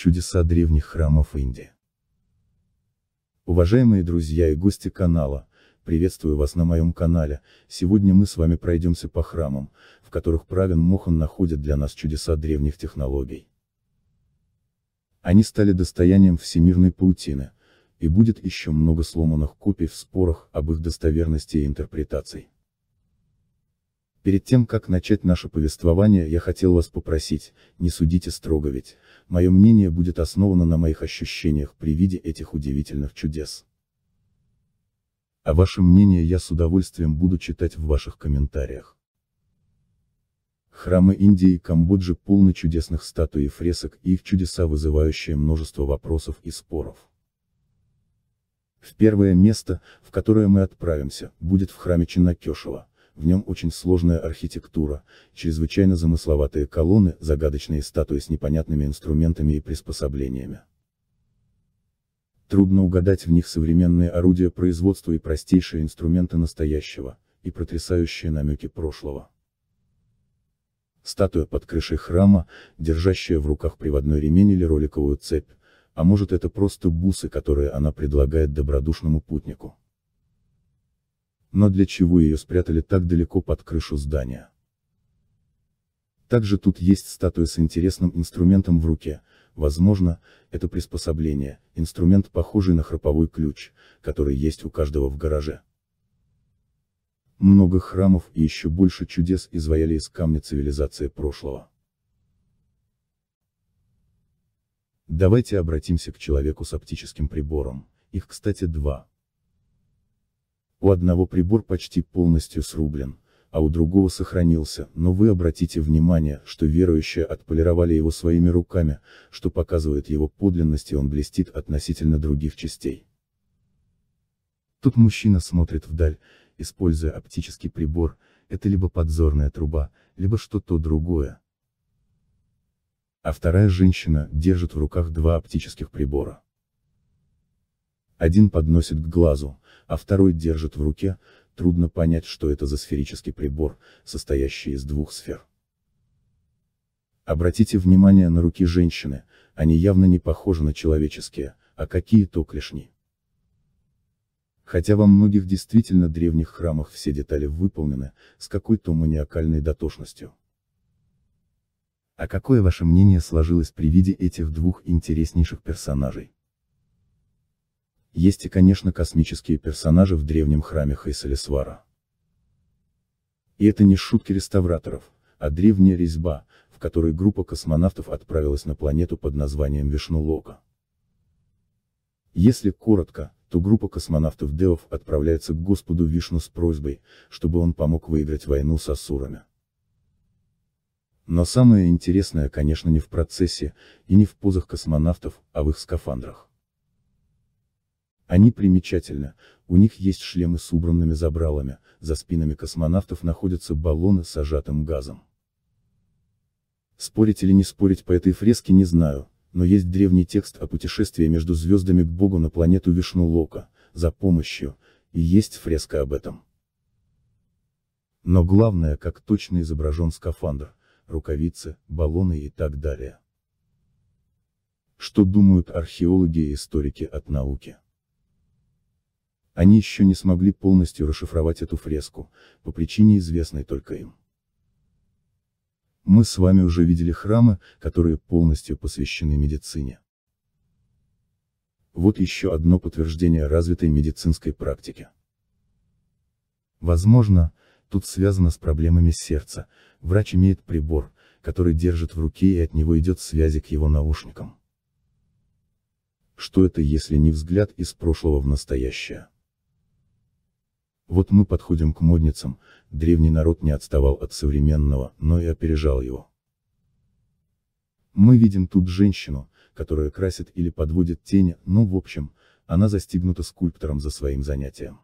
Чудеса древних храмов Индии. Уважаемые друзья и гости канала, приветствую вас на моем канале, сегодня мы с вами пройдемся по храмам, в которых Правин Мохан находит для нас чудеса древних технологий. Они стали достоянием всемирной паутины, и будет еще много сломанных копий в спорах об их достоверности и интерпретации. Перед тем, как начать наше повествование, я хотел вас попросить, не судите строго ведь, мое мнение будет основано на моих ощущениях при виде этих удивительных чудес. А ваше мнение я с удовольствием буду читать в ваших комментариях. Храмы Индии и Камбоджи полны чудесных статуй и фресок и их чудеса вызывающие множество вопросов и споров. В первое место, в которое мы отправимся, будет в храме Чинакешева, в нем очень сложная архитектура, чрезвычайно замысловатые колонны, загадочные статуи с непонятными инструментами и приспособлениями. Трудно угадать в них современные орудия производства и простейшие инструменты настоящего, и потрясающие намеки прошлого. Статуя под крышей храма, держащая в руках приводной ремень или роликовую цепь, а может это просто бусы, которые она предлагает добродушному путнику. Но для чего ее спрятали так далеко под крышу здания? Также тут есть статуя с интересным инструментом в руке, возможно, это приспособление, инструмент похожий на храповой ключ, который есть у каждого в гараже. Много храмов и еще больше чудес изваяли из камня цивилизации прошлого. Давайте обратимся к человеку с оптическим прибором, их кстати два. У одного прибор почти полностью срублен, а у другого сохранился, но вы обратите внимание, что верующие отполировали его своими руками, что показывает его подлинность и он блестит относительно других частей. Тут мужчина смотрит вдаль, используя оптический прибор, это либо подзорная труба, либо что-то другое. А вторая женщина держит в руках два оптических прибора. Один подносит к глазу, а второй держит в руке, трудно понять, что это за сферический прибор, состоящий из двух сфер. Обратите внимание на руки женщины, они явно не похожи на человеческие, а какие-то клешни. Хотя во многих действительно древних храмах все детали выполнены, с какой-то маниакальной дотошностью. А какое ваше мнение сложилось при виде этих двух интереснейших персонажей? Есть и, конечно, космические персонажи в древнем храме Хайсалисвара. И это не шутки реставраторов, а древняя резьба, в которой группа космонавтов отправилась на планету под названием Вишнулока. Если коротко, то группа космонавтов Девов отправляется к Господу Вишну с просьбой, чтобы он помог выиграть войну с Асурами. Но самое интересное, конечно, не в процессе, и не в позах космонавтов, а в их скафандрах. Они примечательны, у них есть шлемы с убранными забралами, за спинами космонавтов находятся баллоны с сжатым газом. Спорить или не спорить по этой фреске не знаю, но есть древний текст о путешествии между звездами к Богу на планету Вишну Лока, за помощью, и есть фреска об этом. Но главное, как точно изображен скафандр, рукавицы, баллоны и так далее. Что думают археологи и историки от науки? Они еще не смогли полностью расшифровать эту фреску, по причине известной только им. Мы с вами уже видели храмы, которые полностью посвящены медицине. Вот еще одно подтверждение развитой медицинской практики. Возможно, тут связано с проблемами сердца, врач имеет прибор, который держит в руке и от него идет связи к его наушникам. Что это если не взгляд из прошлого в настоящее? Вот мы подходим к модницам, древний народ не отставал от современного, но и опережал его. Мы видим тут женщину, которая красит или подводит тени, ну в общем, она застигнута скульптором за своим занятием.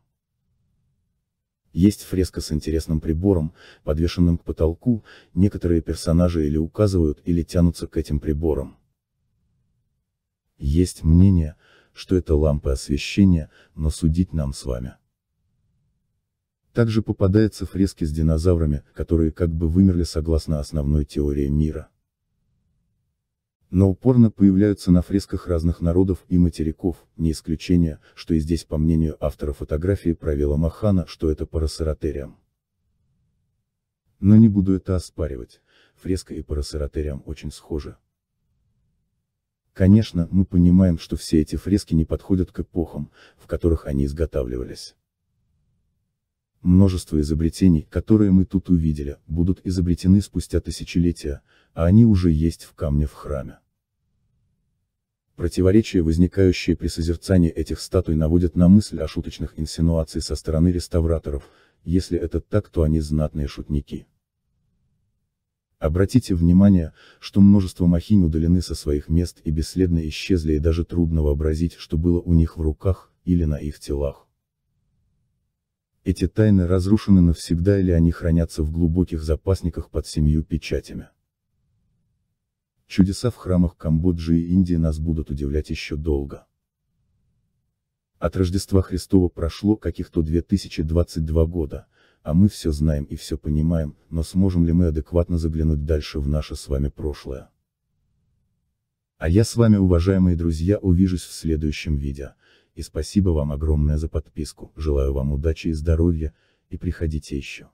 Есть фреска с интересным прибором, подвешенным к потолку, некоторые персонажи или указывают, или тянутся к этим приборам. Есть мнение, что это лампы освещения, но судить нам с вами. Также попадаются фрески с динозаврами, которые как бы вымерли согласно основной теории мира. Но упорно появляются на фресках разных народов и материков, не исключение, что и здесь по мнению автора фотографии провела Махана, что это парасератериам. Но не буду это оспаривать, фреска и парасератериам очень схожи. Конечно, мы понимаем, что все эти фрески не подходят к эпохам, в которых они изготавливались. Множество изобретений, которые мы тут увидели, будут изобретены спустя тысячелетия, а они уже есть в камне в храме. Противоречия, возникающие при созерцании этих статуй, наводят на мысль о шуточных инсинуаций со стороны реставраторов, если это так, то они знатные шутники. Обратите внимание, что множество махинь удалены со своих мест и бесследно исчезли и даже трудно вообразить, что было у них в руках, или на их телах. Эти тайны разрушены навсегда или они хранятся в глубоких запасниках под семью печатями. Чудеса в храмах Камбоджи и Индии нас будут удивлять еще долго. От Рождества Христова прошло каких-то 2022 года, а мы все знаем и все понимаем, но сможем ли мы адекватно заглянуть дальше в наше с вами прошлое? А я с вами, уважаемые друзья, увижусь в следующем видео. И спасибо вам огромное за подписку. Желаю вам удачи и здоровья, и приходите еще.